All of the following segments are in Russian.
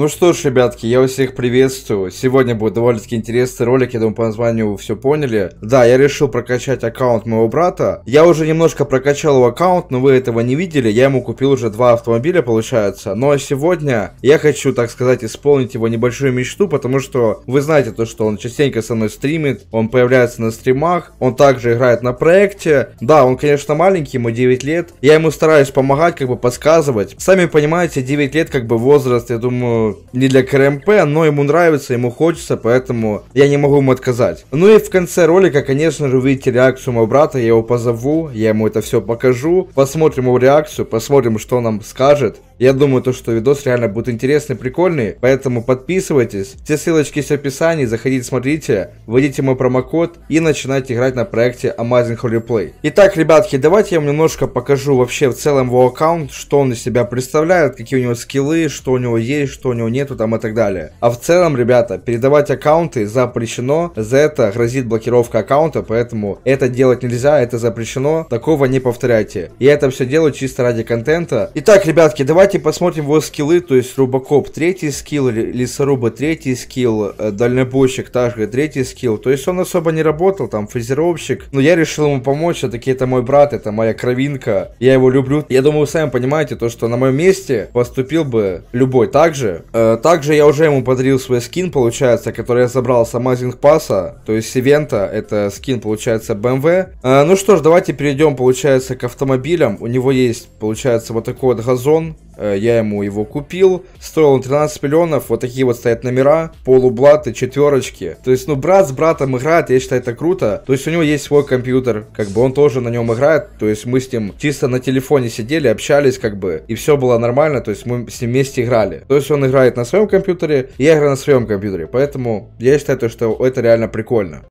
Ну что ж, ребятки, я вас всех приветствую. Сегодня будет довольно-таки интересный ролик, я думаю, по названию вы все поняли. Да, я решил прокачать аккаунт моего брата. Я уже немножко прокачал его аккаунт, но вы этого не видели. Я ему купил уже два автомобиля, получается. Но ну а сегодня я хочу, так сказать, исполнить его небольшую мечту, потому что вы знаете то, что он частенько со мной стримит, он появляется на стримах, он также играет на проекте. Да, он, конечно, маленький, ему 9 лет. Я ему стараюсь помогать, как бы подсказывать. Сами понимаете, 9 лет как бы возраст, я думаю, не для КРМП, но ему нравится, ему хочется, поэтому я не могу ему отказать. Ну и в конце ролика, конечно же, увидите реакцию моего брата, я его позову, я ему это все покажу, посмотрим его реакцию, посмотрим, что он нам скажет. Я думаю, то, что видос реально будет интересный, прикольный, поэтому подписывайтесь. Все ссылочки есть в описании, заходите, смотрите, вводите мой промокод и начинайте играть на проекте Amazing Holy Play. Итак, ребятки, давайте я вам немножко покажу вообще в целом его аккаунт, что он из себя представляет, какие у него скиллы, что у него есть, что у него нету там и так далее. А в целом, ребята, передавать аккаунты запрещено, за это грозит блокировка аккаунта, поэтому это делать нельзя, это запрещено, такого не повторяйте. Я это все делаю чисто ради контента. Итак, ребятки, давайте давайте посмотрим его скиллы, то есть Рубокоп третий скилл, Лесоруба третий скилл, э, Дальнобойщик также третий скилл. То есть он особо не работал, там, фрезеровщик. Но я решил ему помочь, все-таки а это мой брат, это моя кровинка, я его люблю. Я думаю, вы сами понимаете, то, что на моем месте поступил бы любой также. Э, также я уже ему подарил свой скин, получается, который я забрал с Amazing Pass, то есть с ивента, это скин, получается, BMW. Эм э, ну что ж, давайте перейдем, получается, к автомобилям. У него есть, получается, вот такой вот газон, Э, я ему его купил. Стоил он 13 миллионов, вот такие вот стоят номера, полублаты, четверочки. То есть, ну, брат с братом играет, я считаю, это круто. То есть, у него есть свой компьютер, как бы он тоже на нем играет, то есть, мы с ним чисто на телефоне сидели, общались, как бы, и все было нормально, то есть, мы с ним вместе играли. То есть, он играет на своем компьютере, и я играю на своем компьютере, поэтому я считаю, то, что это реально прикольно.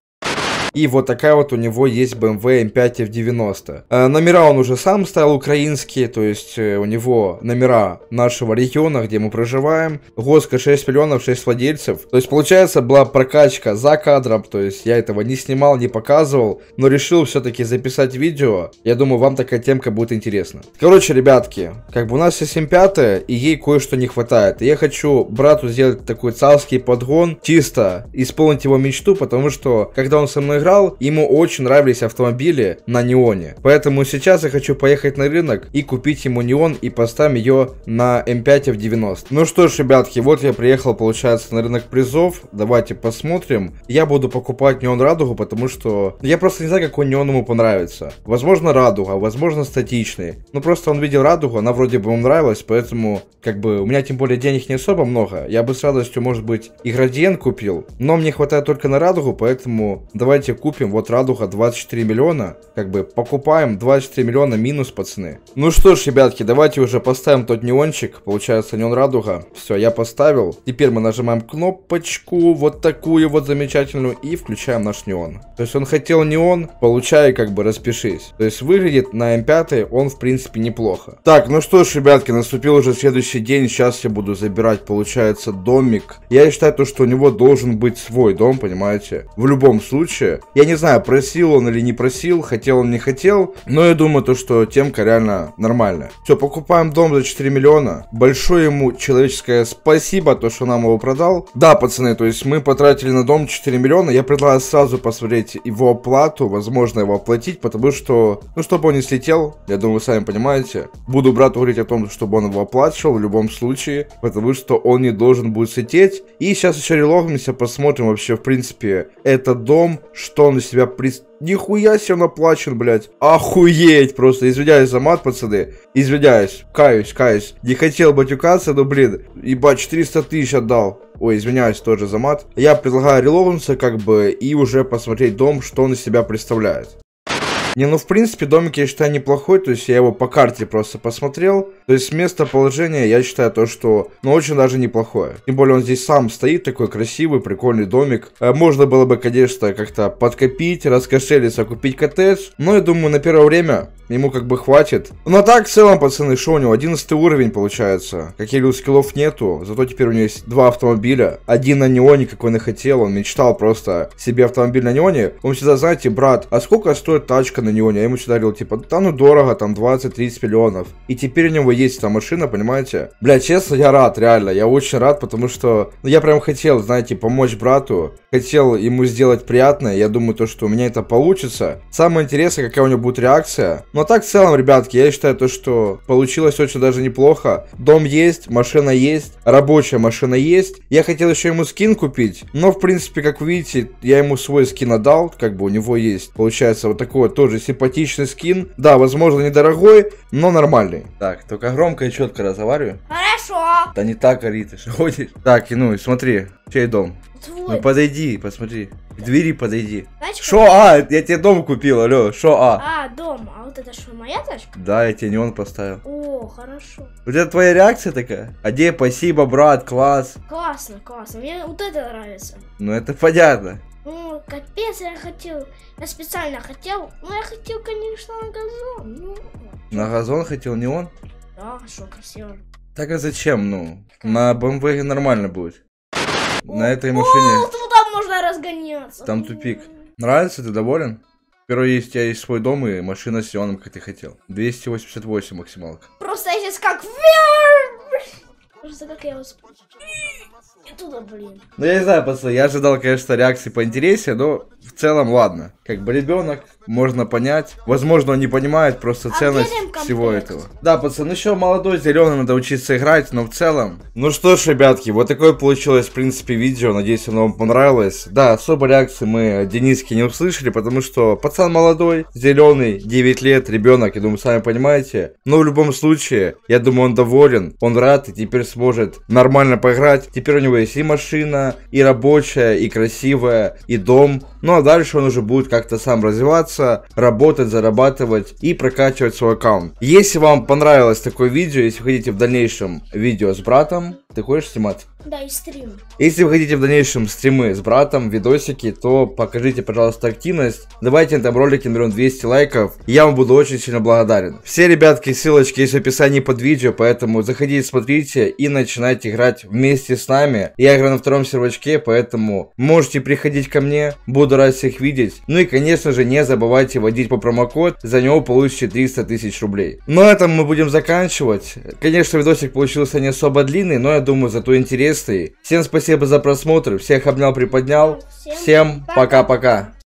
И вот такая вот у него есть BMW M5 F90. Э, номера он уже сам ставил украинские, то есть э, у него номера нашего региона, где мы проживаем. Госка 6 миллионов, 6 владельцев. То есть получается была прокачка за кадром, то есть я этого не снимал, не показывал, но решил все-таки записать видео. Я думаю, вам такая темка будет интересна. Короче, ребятки, как бы у нас есть M5, и ей кое-что не хватает. И я хочу брату сделать такой царский подгон, чисто исполнить его мечту, потому что, когда он со мной играл, ему очень нравились автомобили на неоне. Поэтому сейчас я хочу поехать на рынок и купить ему неон и поставим ее на М5 эм в 90. Ну что ж, ребятки, вот я приехал, получается, на рынок призов. Давайте посмотрим. Я буду покупать неон радугу, потому что я просто не знаю, какой неон ему понравится. Возможно, радуга, возможно, статичный. Ну просто он видел радугу, она вроде бы ему нравилась, поэтому, как бы, у меня тем более денег не особо много. Я бы с радостью, может быть, и градиент купил, но мне хватает только на радугу, поэтому давайте давайте купим, вот радуга 24 миллиона, как бы покупаем 24 миллиона минус, пацаны. Ну что ж, ребятки, давайте уже поставим тот неончик, получается неон радуга. Все, я поставил. Теперь мы нажимаем кнопочку, вот такую вот замечательную, и включаем наш неон. То есть он хотел неон, получай как бы распишись. То есть выглядит на М5 эм он в принципе неплохо. Так, ну что ж, ребятки, наступил уже следующий день, сейчас я буду забирать, получается, домик. Я считаю то, что у него должен быть свой дом, понимаете? В любом случае, я не знаю, просил он или не просил, хотел он не хотел, но я думаю то, что темка реально нормальная. Все, покупаем дом за 4 миллиона. Большое ему человеческое спасибо, то, что нам его продал. Да, пацаны, то есть мы потратили на дом 4 миллиона, я предлагаю сразу посмотреть его оплату, возможно его оплатить, потому что, ну, чтобы он не слетел, я думаю, вы сами понимаете. Буду брату говорить о том, чтобы он его оплачивал в любом случае, потому что он не должен будет слететь. И сейчас еще релогнемся, посмотрим вообще, в принципе, этот дом, что что он из себя при... Нихуя себе он оплачен, блядь. Охуеть просто. Извиняюсь за мат, пацаны. Извиняюсь. Каюсь, каюсь. Не хотел батюкаться, но, блин, ебать, 400 тысяч отдал. Ой, извиняюсь тоже за мат. Я предлагаю релогнуться, как бы, и уже посмотреть дом, что он из себя представляет. Не, ну в принципе домик я считаю неплохой, то есть я его по карте просто посмотрел. То есть местоположение я считаю то, что ну очень даже неплохое. Тем более он здесь сам стоит, такой красивый, прикольный домик. Э, можно было бы, конечно, как-то подкопить, раскошелиться, купить коттедж. Но я думаю на первое время ему как бы хватит. Но ну, а так в целом, пацаны, что у него 11 уровень получается. каких я говорил, скиллов нету, зато теперь у него есть два автомобиля. Один на неоне, как он и хотел, он мечтал просто себе автомобиль на неоне. Он всегда, знаете, брат, а сколько стоит тачка на на него, я ему всегда говорил, типа, да ну дорого, там 20-30 миллионов. И теперь у него есть эта машина, понимаете? Бля, честно, я рад, реально, я очень рад, потому что ну, я прям хотел, знаете, помочь брату, хотел ему сделать приятное, я думаю, то, что у меня это получится. Самое интересное, какая у него будет реакция. Но так в целом, ребятки, я считаю то, что получилось очень даже неплохо. Дом есть, машина есть, рабочая машина есть. Я хотел еще ему скин купить, но, в принципе, как вы видите, я ему свой скин отдал, как бы у него есть, получается, вот такой вот тоже тоже симпатичный скин. Да, возможно, недорогой, но нормальный. Так, только громко и четко разговариваю. Хорошо. Да не так ори ты ж ходишь. Так, и ну и смотри, чей дом? Ну Твой. Ну подойди, посмотри. К двери подойди. Тачка? Шо, а, я тебе дом купил, алло, шо, а. А, дом, а вот это что, моя тачка? Да, я тебе не он поставил. О, хорошо. Вот это твоя реакция такая? Аде, спасибо, брат, класс. Классно, классно, мне вот это нравится. Ну это понятно. Ну, капец, я хотел, я специально хотел, ну, я хотел, конечно, на газон. Ну. На газон хотел не он? Да, что красиво. Так а зачем, ну? На БМВ нормально будет. О, на этой машине. О, туда можно разгоняться. Там тупик. Нравится, ты доволен? Первое, есть, у тебя есть свой дом и машина с Сионом, как ты хотел. 288 максималка. Просто я сейчас как... вверх! Просто как я вас... И туда, блин. Ну, я не знаю, пацаны, я ожидал, конечно, реакции поинтереснее, но в целом ладно. Как бы ребенок, можно понять. Возможно, он не понимает просто а ценность всего этого. Да, пацаны, ну еще молодой, зеленый, надо учиться играть, но в целом... Ну что ж, ребятки, вот такое получилось, в принципе, видео. Надеюсь, оно вам понравилось. Да, особо реакции мы Дениски не услышали, потому что пацан молодой, зеленый, 9 лет, ребенок, я думаю, сами понимаете. Но в любом случае, я думаю, он доволен, он рад, и теперь сможет нормально поиграть. Теперь у него есть и машина, и рабочая, и красивая, и дом. Ну а дальше он уже будет как-то сам развиваться, работать, зарабатывать и прокачивать свой аккаунт. Если вам понравилось такое видео, если хотите в дальнейшем видео с братом, ты хочешь снимать? Да, и стрим. Если вы хотите в дальнейшем стримы с братом, видосики, то покажите, пожалуйста, активность. Давайте на этом ролике наберем 200 лайков. И я вам буду очень сильно благодарен. Все, ребятки, ссылочки есть в описании под видео, поэтому заходите, смотрите и начинайте играть вместе с нами. Я играю на втором сервачке, поэтому можете приходить ко мне. Буду рад всех видеть. Ну и, конечно же, не забывайте вводить по промокод. За него получите 300 тысяч рублей. На этом мы будем заканчивать. Конечно, видосик получился не особо длинный, но я думаю, думаю, зато интересный. Всем спасибо за просмотр, всех обнял, приподнял. Всем пока-пока.